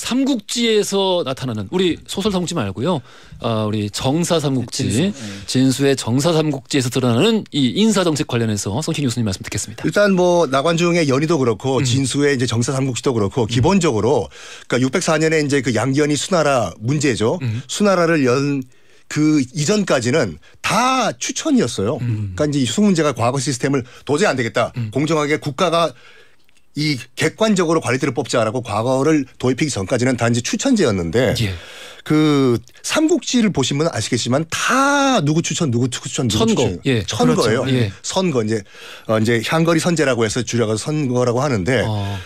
삼국지에서 나타나는 우리 소설 삼국지 말고요. 어, 우리 정사 삼국지 네, 진수. 진수의 정사 삼국지에서 드러나는 이 인사 정책 관련해서 성신 교수님 말씀 듣겠습니다. 일단 뭐 나관중의 연희도 그렇고 음. 진수의 이제 정사 삼국지도 그렇고 음. 기본적으로 그러니까 604년에 이제 그 양견이 수나라 문제죠. 음. 수나라를 연 그 이전까지는 다 추천이었어요. 음. 그러니까 이제 수문제가 과거 시스템을 도저히 안 되겠다. 음. 공정하게 국가가 이 객관적으로 관리들을 뽑자라고 과거를 도입하기 전까지는 단지 추천제였는데 예. 그 삼국지를 보시면 아시겠지만 다 누구 추천 누구 추천 누구 선거. 추천 예. 선거예요. 그렇죠. 예. 선거 이제 어 이제 향거리 선제라고 해서 줄여서 가 선거라고 하는데 어,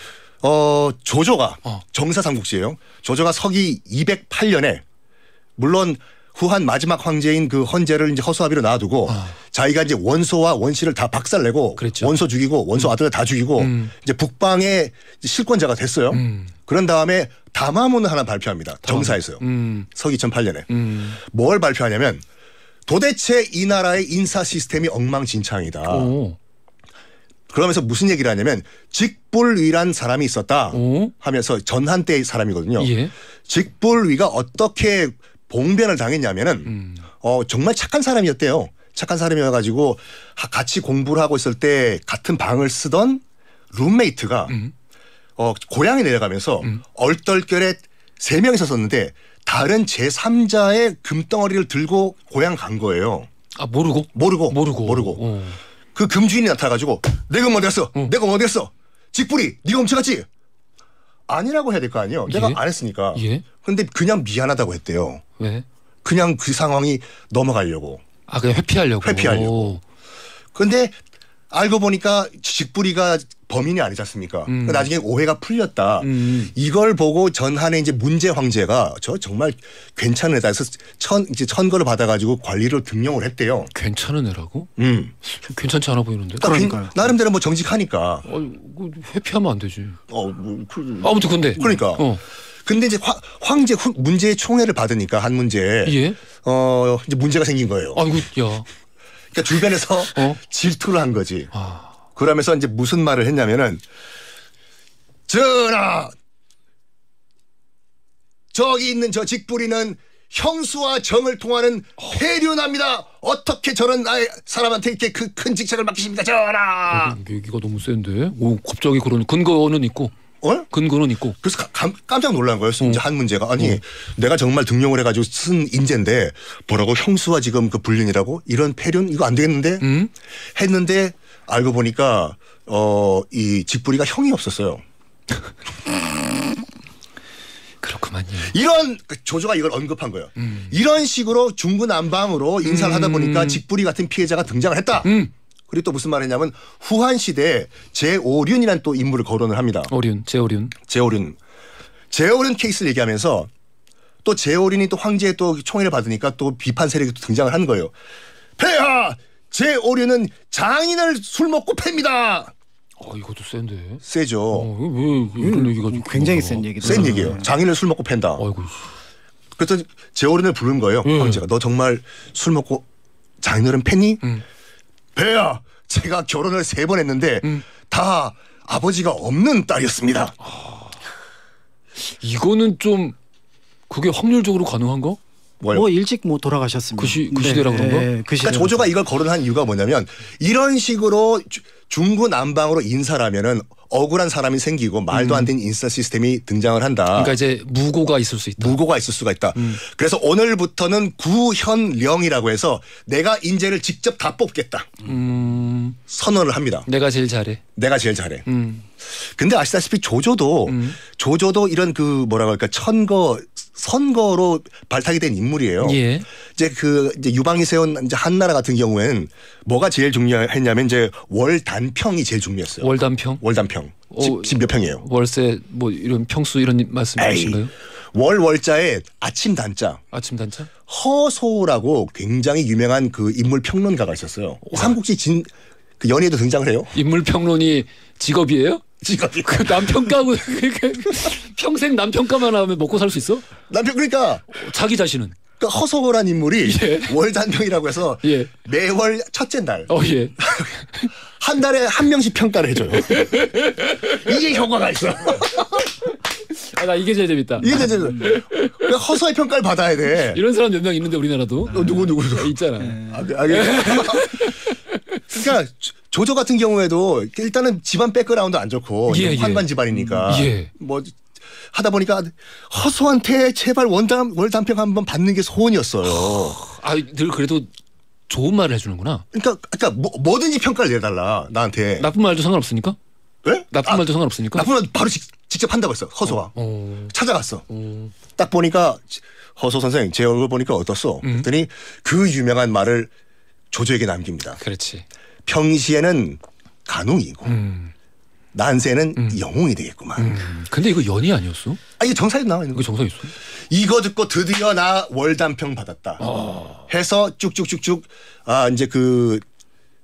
어 조조가 어. 정사 삼국지예요. 조조가 서기 208년에 물론 후한 마지막 황제인 그 헌제를 이제 허수아비로 놔두고 아. 자기가 이제 원소와 원씨를 다 박살내고 그랬죠. 원소 죽이고 원소 음. 아들을 다 죽이고 음. 이제 북방의 실권자가 됐어요. 음. 그런 다음에 담화문을 하나 발표합니다. 정사에서요. 서기 음. 2008년에 음. 뭘 발표하냐면 도대체 이 나라의 인사 시스템이 엉망진창이다. 오. 그러면서 무슨 얘기를 하냐면 직불위란 사람이 있었다 오. 하면서 전한 때의 사람이거든요. 예. 직불위가 어떻게 봉변을 당했냐면은 음. 어 정말 착한 사람이었대요. 착한 사람이어 가지고 같이 공부를 하고 있을 때 같은 방을 쓰던 룸메이트가 음. 어 고향에 내려가면서 음. 얼떨결에 세 명이 있었는데 다른 제3자의 금덩어리를 들고 고향 간 거예요. 아 모르고 모르고 모르고 모르고 어. 그 금주인이 나타나 가지고 내금 뭐 어디 갔어? 어. 내금 뭐 어디 갔어? 직불이 네가 훔쳐갔지? 아니라고 해야 될 거 아니에요. 내가 예? 안 했으니까. 예? 근데 그냥 미안하다고 했대요. 왜? 그냥 그 상황이 넘어가려고. 아, 그냥 회피하려고. 회피하려고. 근데 알고 보니까 직불이가 범인이 아니지 않습니까? 음. 그러니까 나중에 오해가 풀렸다. 음. 음. 이걸 보고 전한의 이제 문제 황제가 저 정말 괜찮은 애다 해서 천, 이제 천거를 받아가지고 관리를 등용을 했대요. 괜찮은 애라고? 음. 괜찮지 않아 보이는데. 그러니까 나름대로 뭐 정직하니까. 어, 회피하면 안 되지. 어, 뭐, 그, 아무튼 근데. 그러니까. 어. 근데 이제 황제 문제의 총회를 받으니까 한 문제. 예? 어, 이제 문제가 생긴 거예요. 아이고, 야. 그러니까 주변에서 어? 질투를 한 거지. 아. 그러면서 이제 무슨 말을 했냐면은 전하 저기 있는 저 직불이는 형수와 정을 통하는 폐륜합니다. 어떻게 저런 나의 사람한테 이렇게 그큰 직책을 맡기십니까, 전하? 어, 이거, 이 너무 센데. 오, 갑자기 그런 근거는 있고. 어? 근거는 있고. 그래서 감, 깜짝 놀란 거예요. 어. 이제 어. 한 문제가 아니 어. 내가 정말 등용을 해가지고 쓴 인재인데 뭐라고 형수와 지금 그 불륜이라고 이런 폐륜 이거 안 되겠는데 음? 했는데 알고 보니까 어이 직불이가 형이 없었어요. 그렇구만요. 이런 그 조조가 이걸 언급한 거예요. 음. 이런 식으로 중구난방으로 인사를 음. 하다 보니까 음. 직불이 같은 피해자가 등장을 했다. 음. 그리고 또 무슨 말했냐면 후한 시대에 제오륜이란 또 인물을 거론을 합니다. 오륜, 제오륜. 제오륜. 제오륜 케이스를 얘기하면서 또 제오륜이 또 황제의 또 총애를 받으니까 또 비판 세력이 또 등장을 한 거예요. 폐하! 제오륜은 장인을 술 먹고 팹니다. 아 이것도 센데. 세죠. 어, 왜 이런 음, 얘기가 음, 굉장히 센 얘기다. 센 얘기예요. 장인을 술 먹고 팬다. 아이고. 그랬더니 제오륜을 부른 거예요. 예. 황제가 너 정말 술 먹고 장인어른 팬니? 음. 배야 제가 결혼을 세 번 했는데 음. 다 아버지가 없는 딸이었습니다. 이거는 좀 그게 확률적으로 가능한가? 뭐요? 뭐 일찍 뭐 돌아가셨습니다. 그, 시, 그 시대라 네. 그런가? 네, 그 그러니까 조조가 이걸 거론한 이유가 뭐냐면 이런 식으로 중구난방으로 인사라면은 억울한 사람이 생기고 말도 안 음. 되는 인사 시스템이 등장을 한다. 그러니까 이제 무고가 있을 수 있다. 무고가 있을 수가 있다. 음. 그래서 오늘부터는 구현령이라고 해서 내가 인재를 직접 다 뽑겠다. 음. 선언을 합니다. 내가 제일 잘해. 내가 제일 잘해. 음. 근데 아시다시피 조조도 음. 조조도 이런 그 뭐라고 할까 천거 선거로 발탁이 된 인물이에요. 예. 이제 그 이제 유방이 세운 이제 한나라 같은 경우엔 뭐가 제일 중요했냐면 이제 월단 단평이 제일 중요했어요. 월단평? 월단평. 집몇 어, 평이에요? 월세 뭐 이런 평수 이런 말씀이신가요? 월 월자에 아침 단자. 아침 단자? 허소라고 굉장히 유명한 그 인물 평론가가 있었어요. 와. 삼국지 진그 연예도 등장을 해요. 인물 평론이 직업이에요? 직업이. 그 남편감은 그, 그, 그, 평생 남편감만 하면 먹고 살 수 있어? 남편 그러니까 자기 자신은 그 허성호란 인물이 예. 월단명이라고 해서 예. 매월 첫째 날. 어, 예. 한 달에 한 명씩 평가를 해줘요. 이게 효과가 있어. 아, 나 이게 제일 재밌다. 이게 제일 재밌다. 허서의 평가를 받아야 돼. 이런 사람 몇 명 있는데 우리나라도. 어, 누구 누구 누구. 아, 있잖아. 네. 아, 아, 그러니까 조조 같은 경우에도 일단은 집안 백그라운드 안 좋고 예, 예. 환관 집안이니까 음, 예. 뭐 하다 보니까 허소한테 제발 원담 월단평 한번 받는 게 소원이었어요. 아늘 그래도 좋은 말을 해주는구나. 그러니까 그러니까 뭐, 든지 평가를 내달라 나한테. 나쁜 말도 상관없으니까. 왜? 나쁜 아, 말도 상관없으니까. 나쁜 말 바로 직, 직접 한다고 했어 허소가. 어, 어. 찾아갔어. 어. 딱 보니까 허소 선생 제 얼굴 보니까 어떻소? 음. 그랬더니 그 유명한 말을 조조에게 남깁니다. 그렇지. 평시에는 간웅이고 음. 난세는 음. 영웅이 되겠구만. 음. 근데 이거 연이 아니었어? 아 이게 정사에 도 나와 있는 거. 정사 있어? 이거 듣고 드디어 나 월단평 받았다. 아. 해서 쭉쭉쭉쭉 아 이제 그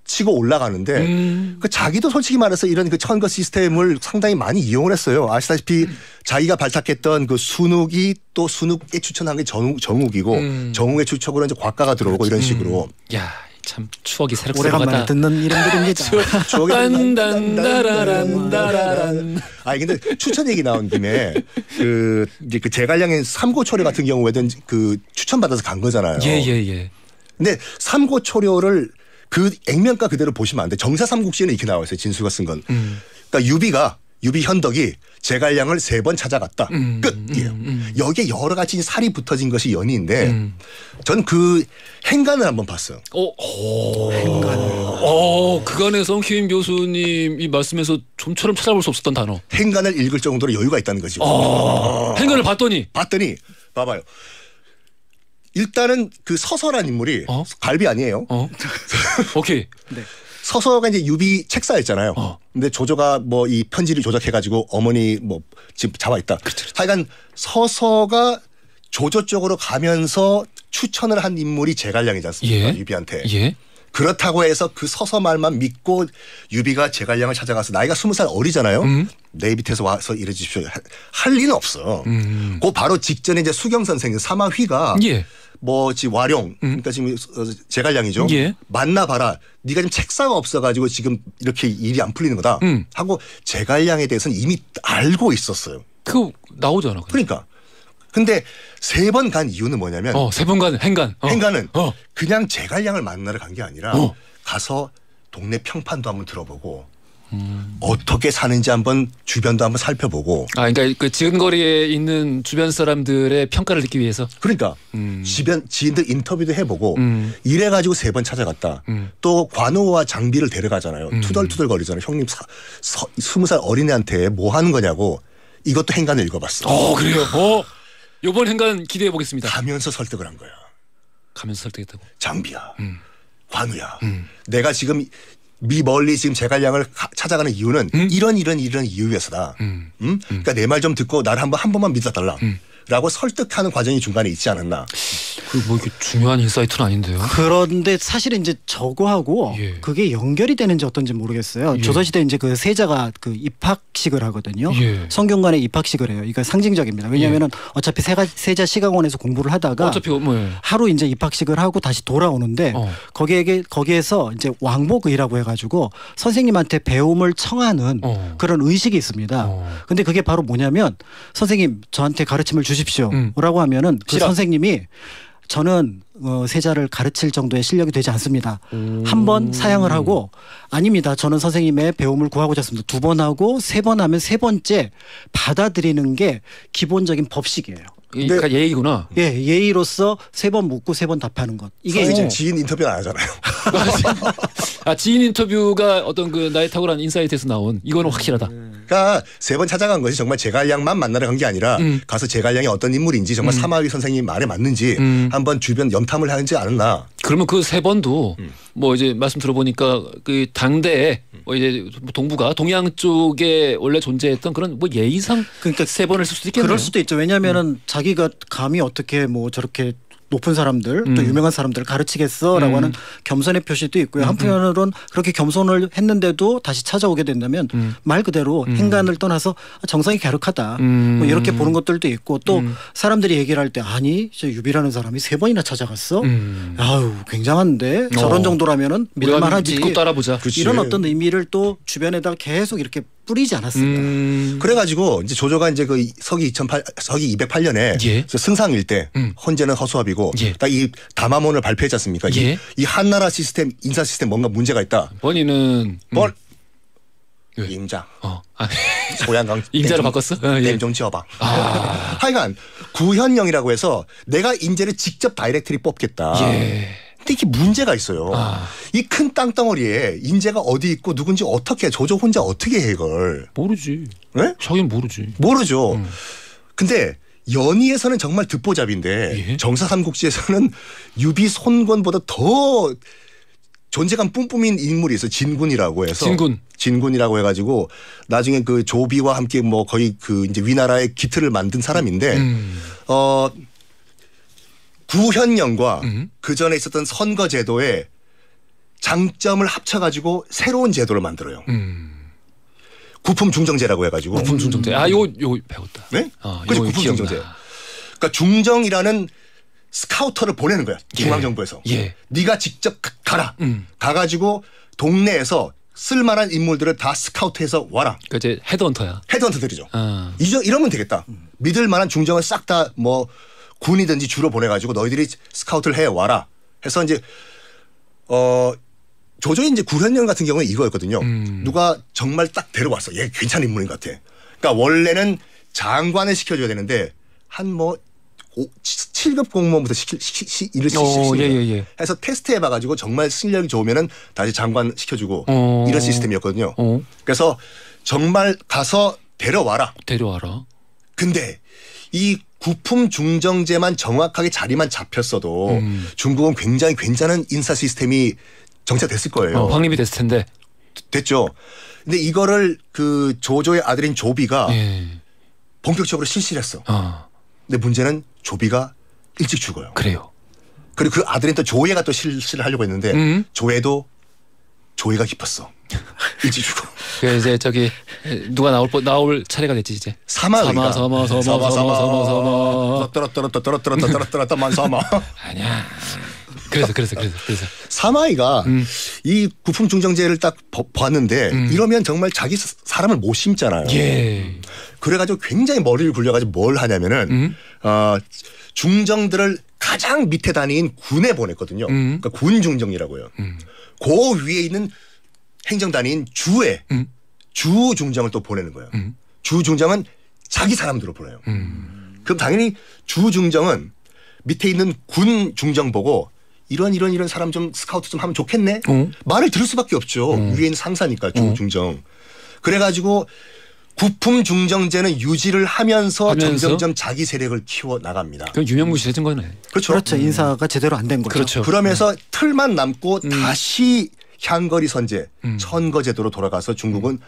치고 올라가는데 음. 그 자기도 솔직히 말해서 이런 그 천거 시스템을 상당히 많이 이용을 했어요. 아시다시피 음. 자기가 발탁했던 그 순욱이 또 순욱에 추천한 게 정욱, 이고 음. 정욱의 추천으로 이제 과가가 들어오고 그렇지. 이런 음. 식으로. 야, 참 추억이 새록새록하다. 오래간만에 듣는 이름들입니다. 추억이 딴딴따라란따라란. 아 근데 추천 얘기 나온 김에 그 이제 그 제갈량의 삼고초려 같은 경우에든 그 추천 받아서 간 거잖아요. 예예 예, 예, 근데 삼고초려를 그 액면가 그대로 보시면 안 돼. 정사삼국시에는 이렇게 나와 있어요. 진수가 쓴 건. 음. 그러니까 유비가 유비 현덕이 제갈량을 세 번 찾아갔다. 음, 음, 끝이에요. 음, 음, 여기에 여러 가지 살이 붙어진 것이 연인데전그 음. 행간을 한번 봤어요. 오, 어, 어, 행간을. 오, 어, 그간에 성희임 교수님이 말씀에서 좀처럼 찾아볼 수 없었던 단어. 행간을 읽을 정도로 여유가 있다는 거죠. 행간을 봤더니. 봤더니 봐봐요. 일단은 그 서서란 인물이 어? 갈비 아니에요. 어? 오케이. 네. 서서가 이제 유비 책사였잖아요. 어. 근데 조조가 뭐 이 편지를 조작해가지고 어머니 뭐 지금 잡아 있다. 그렇죠. 하여간 서서가 조조 쪽으로 가면서 추천을 한 인물이 제갈량이지 않습니까? 예. 유비한테. 예. 그렇다고 해서 그 서서 말만 믿고 유비가 제갈량을 찾아가서 나이가 스무 살 어리잖아요. 음. 내 밑에서 와서 일해 주십시오. 할, 할 리는 없어. 음. 그 바로 직전에 이제 수경 선생 님 사마휘가 예. 뭐 지금 와룡 음. 그러니까 지금 어, 제갈량이죠 예. 만나봐라. 네가 지금 책사가 없어가지고 지금 이렇게 일이 안 풀리는 거다 음. 하고 제갈량에 대해서는 이미 알고 있었어요. 그 나오잖아. 그냥. 그러니까. 근데 세 번 간 이유는 뭐냐면 어, 세 번 간 행간. 어. 행간은 어. 그냥 제갈량을 만나러 간 게 아니라 어. 가서 동네 평판도 한번 들어보고 음. 어떻게 사는지 한번 주변도 한번 살펴보고. 아, 그러니까 그 지근거리에 있는 주변 사람들의 평가를 듣기 위해서. 그러니까 음. 주변 지인들 인터뷰도 해보고 음. 이래 가지고 세 번 찾아갔다. 음. 또 관호와 장비를 데려가잖아요. 음. 투덜투덜거리잖아요. 형님 사, 서, 스무 살 어린애한테 뭐 하는 거냐고 이것도 행간을 읽어봤어. 어, 그래요. 어, 이번 행간 기대해 보겠습니다. 가면서 설득을 한 거야. 가면서 설득했다고? 장비야. 음. 관우야. 내가 지금 미 멀리 지금 제갈량을 찾아가는 이유는 음? 이런 이런 이런 이유에서다. 음? 음? 음. 그러니까 내 말 좀 듣고 나를 한번 한 번만 믿어달라. 음. 라고 설득하는 과정이 중간에 있지 않았나. 그 뭐 이게 중요한 인사이트는 아닌데요. 그런데 사실은 이제 저거하고 예. 그게 연결이 되는지 어떤지 모르겠어요. 예. 조선시대 이제 그 세자가 그 입학식을 하거든요. 예. 성균관에 입학식을 해요. 이거 상징적입니다. 왜냐하면은 예. 어차피 세가, 세자 시각원에서 공부를 하다가 어차피 뭐, 뭐 예. 하루 이제 입학식을 하고 다시 돌아오는데 어. 거기에 거기에서 이제 왕복이라고 해가지고 선생님한테 배움을 청하는 어. 그런 의식이 있습니다. 어. 근데 그게 바로 뭐냐면 선생님 저한테 가르침을 주시 보십시오라고 음. 하면은 그 싫어. 선생님이 저는 어, 세자를 가르칠 정도의 실력이 되지 않습니다. 음. 한번 사양을 하고 아닙니다. 저는 선생님의 배움을 구하고자 했습니다. 두 번 하고 세 번 하면 세 번째 받아들이는 게 기본적인 법식이에요. 그러니까 예의구나. 예, 예의로서 세 번 묻고 세 번 답하는 것. 이게 이제 지인 인터뷰 안 하잖아요. 아, 지인 인터뷰가 어떤 그 나의 탁월한 인사이트에서 나온 이거는 확실하다. 네. 그러니까 세 번 찾아간 것이 정말 제갈량만 만나러 간 게 아니라 음. 가서 제갈량이 어떤 인물인지 정말 음. 사마귀 선생님 말에 맞는지 음. 한번 주변 염탐을 하는지 않았나. 그러면 그 세 번도 음. 뭐 이제 말씀 들어보니까 그 당대에 음. 뭐 이제 동부가 동양 쪽에 원래 존재했던 그런 뭐 예의상 그러니까 세 번을 쓸 수도 있겠네요. 그럴 수도 있죠. 왜냐하면은 음. 자기가 감히 어떻게 뭐 저렇게 높은 사람들 음. 또 유명한 사람들을 가르치겠어라고 음. 하는 겸손의 표시도 있고요. 음, 한편으로는 그렇게 겸손을 했는데도 다시 찾아오게 된다면 음. 말 그대로 음. 행간을 떠나서 아, 정상이 갸륵하다 뭐 이렇게 보는 것들도 있고 또 사람들이 얘기를 할 때 아니 저 유비라는 사람이 세 번이나 찾아갔어. 아유 굉장한데 저런 어. 정도라면은 믿을만하지. 믿고 따라보자. 그렇 이런 어떤 의미를 또주변에다 계속 이렇게 뿌리지 않았습니다. 음. 그래가지고 이제 조조가 이제 그 서기 2008 서기 208년에 예. 그 승상일 때 음. 헌재는 허수아비고 예. 딱이 그러니까 담화문을 발표했지 않습니까? 예. 이, 이, 한나라 시스템 인사 시스템 뭔가 문제가 있다. 번이는 번 음. 임장. 어. 아. 소양강 임자로 바꿨어? 냄좀 어, 예. 지어봐. 아. 하여간 구현령이라고 해서 내가 인재를 직접 다이렉트리 뽑겠다. 예. 이게 문제가 있어요. 아. 이큰 땅덩어리에 인재가 어디 있고 누군지 어떻게 조조 혼자 어떻게 해 이걸 모르지. 네? 자기는 모르지. 모르죠. 음. 근데 연희에서는 정말 듣보잡인데 예? 정사 삼국지에서는 유비 손권보다 더 존재감 뿜뿜인 인물이 있어 진군이라고 해서 진군 진군이라고 해가지고 나중에 그 조비와 함께 뭐 거의 그 이제 위나라의 기틀을 만든 사람인데 음. 어. 구현령과 음. 그 전에 있었던 선거제도의 장점을 합쳐가지고 새로운 제도를 만들어요. 음. 구품 중정제라고 해가지고. 구품 중정제. 아, 요, 요 배웠다. 네? 아, 그죠 구품 중정제. 그러니까 중정이라는 스카우터를 보내는 거야. 예. 중앙정부에서. 예. 예. 네가 직접 가라. 음. 가가지고 동네에서 쓸만한 인물들을 다 스카우트해서 와라. 그러니까 이제 헤드헌터야. 헤드헌터들이죠. 아. 이러, 이러면 되겠다. 믿을 만한 중정을 싹다뭐 군이든지 주로 보내가지고 너희들이 스카우트를 해 와라 해서 이제 어 조조의 이제 구현령 같은 경우는 이거였거든요. 음. 누가 정말 딱 데려왔어. 얘 괜찮은 인물인 것 같아. 그러니까 원래는 장관을 시켜줘야 되는데 한 뭐 7급 공무원부터 시킬 시, 시, 일을 어, 시키시는 예, 예, 예. 해서 테스트 해봐가지고 정말 실력이 좋으면은 다시 장관 시켜주고 어. 이런 시스템이었거든요. 어. 그래서 정말 가서 데려와라. 데려와라. 근데 이 구품 중정제만 정확하게 자리만 잡혔어도 음. 중국은 굉장히 괜찮은 인사 시스템이 정착됐을 거예요. 어, 확립이 됐을 텐데. 됐죠. 근데 이거를 그 조조의 아들인 조비가 예. 본격적으로 실시를 했어. 어. 근데 문제는 조비가 일찍 죽어요. 그래요. 그리고 그 아들인 또 조예가 또 실시를 하려고 했는데 음. 조예도 조예가 깊었어. 이찍주어그 이제 저기 누가 나올 뻔 나올 차례가 됐지 이제. 사마 사마 사마 사마 사마 사마 사마 떨어떨어떨 떨어떨어떨 떨어떨어 만사마. 아니야. 그래서 그래서 그래서 그래서 사마이가 음. 이 부품 중정제를 딱 봤는데 음. 이러면 정말 자기 사람을 못 심잖아요. 예. 그래가지고 굉장히 머리를 굴려가지고 뭘 하냐면은 음. 어, 중정들을 가장 밑에 다니는 군에 보냈거든요. 음. 그러니까 군 중정이라고요. 음. 그 위에 있는 행정단인 주에 음. 주 중장을 또 보내는 거예요. 음. 주 중장은 자기 사람들로 보내요. 음. 그럼 당연히 주 중장은 밑에 있는 군 중장 보고 이런 이런 이런 사람 좀 스카우트 좀 하면 좋겠네. 어? 말을 들을 수밖에 없죠. 어. 위엔 상사니까 중, 어. 중정. 그래가지고 구품 중정제는 유지를 하면서, 하면서, 점점점 자기 세력을 키워 나갑니다. 그럼 유명무실해진 거네. 그렇죠. 그렇죠. 음. 인사가 제대로 안 된 거죠. 그렇죠. 그러면서 네. 틀만 남고 음. 다시 향거리 선제, 음. 천거 제도로 돌아가서 중국은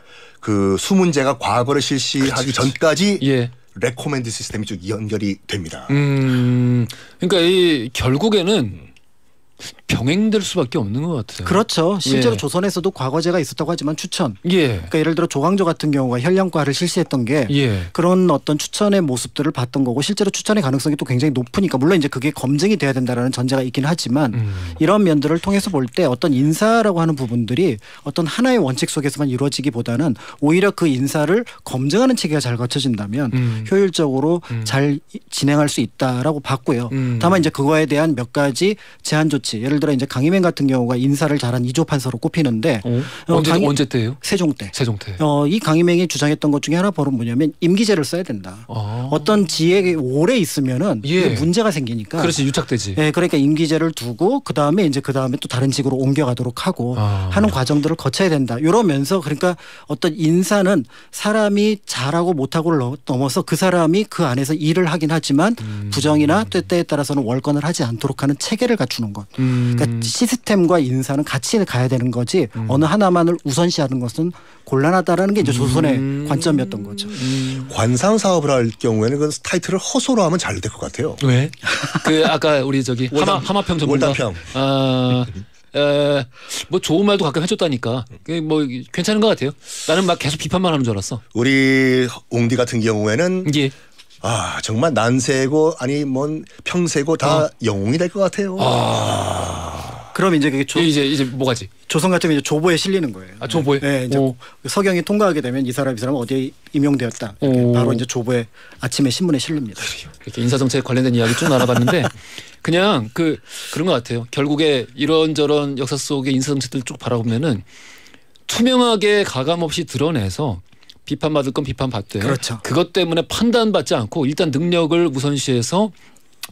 그 수문제가 과거를 실시하기 그치, 전까지 예. 레코멘드 시스템이 쭉 연결이 됩니다. 음, 그러니까 이 결국에는 병행될 수밖에 없는 것 같아요. 그렇죠. 실제로 예. 조선에서도 과거제가 있었다고 하지만 추천. 예. 그러니까 예를 들어 조광조 같은 경우가 혈량과를 실시했던 게 예. 그런 어떤 추천의 모습들을 봤던 거고 실제로 추천의 가능성이 또 굉장히 높으니까 물론 이제 그게 검증이 돼야 된다라는 전제가 있긴 하지만 음. 이런 면들을 통해서 볼 때 어떤 인사라고 하는 부분들이 어떤 하나의 원칙 속에서만 이루어지기보다는 오히려 그 인사를 검증하는 체계가 잘 갖춰진다면 음. 효율적으로 음. 잘 진행할 수 있다라고 봤고요. 음. 다만 이제 그거에 대한 몇 가지 제한 조치 예를 들어 들어 이제 강희맹 같은 경우가 인사를 잘한 이조 판사로 꼽히는데 어? 언제 어, 강, 언제 때예요? 세종 때. 세종 때. 어, 이 강희맹이 주장했던 것 중에 하나 바로 뭐냐면 임기제를 써야 된다. 아. 어떤 지에 오래 있으면은 예. 문제가 생기니까. 그렇지 유착되지. 예, 그러니까 임기제를 두고 그 다음에 이제 그 다음에 또 다른 직으로 옮겨가도록 하고 아. 하는 과정들을 거쳐야 된다. 이러면서 그러니까 어떤 인사는 사람이 잘하고 못하고를 넘어서 그 사람이 그 안에서 일을 하긴 하지만 음. 부정이나 때에 따라서는 월권을 하지 않도록 하는 체계를 갖추는 것. 음. 그러니까 음. 시스템과 인사는 같이 가야 되는 거지 음. 어느 하나만을 우선시하는 것은 곤란하다라는 게 이제 조선의 음. 관점이었던 거죠. 음. 관상 사업을 할 경우에는 그 타이틀을 허소로 하면 잘 될 것 같아요. 왜? 그 아까 우리 저기 월 하마 하마평 전문가 월단평. 아, 에, 뭐 좋은 말도 가끔 해줬다니까 뭐 괜찮은 것 같아요. 나는 막 계속 비판만 하는 줄 알았어. 우리 옹디 같은 경우에는 예. 아 정말 난세고 아니 뭔 평세고 다 어. 영웅이 될 것 같아요. 아. 그럼 이제 그게 조, 이제 이제 뭐가지? 조선 같으 이제 조보에 실리는 거예요. 아 조보에. 네, 이제 오. 서경이 통과하게 되면 이 사람 이 사람 어디에 임용되었다. 바로 이제 조보에 아침에 신문에 실립니다. 이렇게 인사 정책 관련된 이야기 쭉 알아봤는데 그냥 그 그런 것 같아요. 결국에 이런저런 역사 속의 인사 정책들 쭉 바라보면은 투명하게 가감 없이 드러내서 비판받을 건 비판받되 그렇죠. 그것 때문에 판단받지 않고 일단 능력을 우선시해서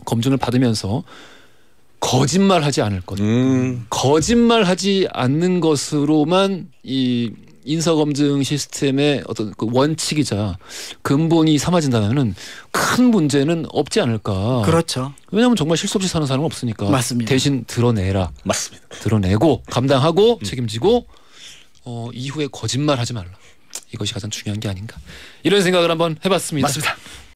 검증을 받으면서 거짓말하지 않을 것. 음. 거짓말하지 않는 것으로만 이 인사 검증 시스템의 어떤 그 원칙이자 근본이 삼아진다면큰 문제는 없지 않을까. 그렇죠. 왜냐하면 정말 실수 없이 사는 사람은 없으니까. 맞습니다. 대신 드러내라. 맞습니다. 드러내고 감당하고 음. 책임지고 어, 이후에 거짓말하지 말라. 이것이 가장 중요한 게 아닌가 이런 생각을 한번 해봤습니다. 맞습니다.